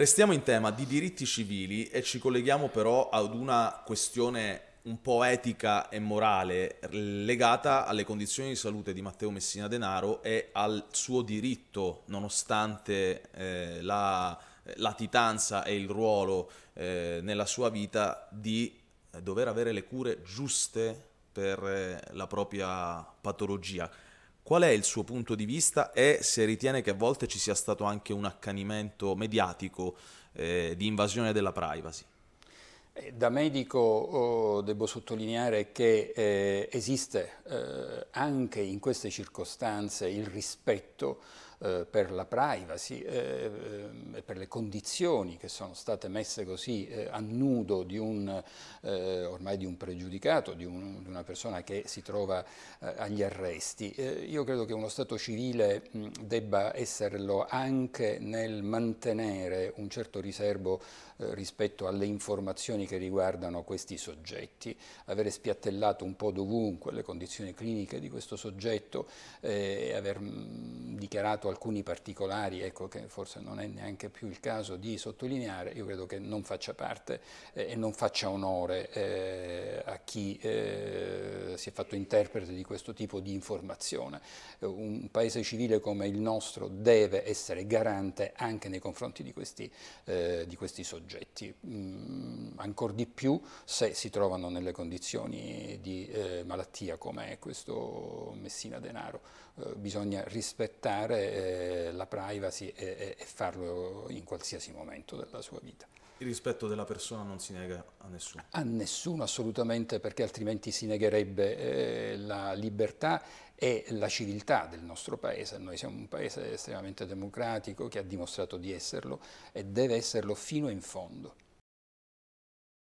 Restiamo in tema di diritti civili e ci colleghiamo però ad una questione un po' etica e morale legata alle condizioni di salute di Matteo Messina Denaro e al suo diritto, nonostante eh, la latitanza e il ruolo eh, nella sua vita, di eh, dover avere le cure giuste per eh, la propria patologia. Qual è il suo punto di vista e se ritiene che a volte ci sia stato anche un accanimento mediatico eh, di invasione della privacy? Eh, da medico oh, devo sottolineare che eh, esiste eh, anche in queste circostanze il rispetto eh, per la privacy eh, ehm, e per le condizioni che sono state messe così eh, a nudo di un, ormai di un pregiudicato, di, un, di, una persona che si trova agli arresti. io credo che uno Stato civile mh, debba esserlo anche nel mantenere un certo riservo rispetto alle informazioni condizioni che riguardano questi soggetti, avere spiattellato un po' dovunque le condizioni cliniche di questo soggetto eh, e aver mm, dichiarato alcuni particolari, ecco, che forse non è neanche più il caso di sottolineare, io credo che non faccia parte eh, e non faccia onore eh, a chi eh, si è fatto interprete di questo tipo di informazione. un paese civile come il nostro deve essere garante anche nei confronti di questi, eh, di questi soggetti. Mm ancora di più se si trovano nelle condizioni di eh, malattia come è questo Messina Denaro. Eh, bisogna rispettare eh, la privacy e, e farlo in qualsiasi momento della sua vita. Il rispetto della persona non si nega a nessuno? A nessuno assolutamente perché altrimenti si negherebbe eh, la libertà e la civiltà del nostro paese. Noi siamo un paese estremamente democratico che ha dimostrato di esserlo e deve esserlo fino in fondo.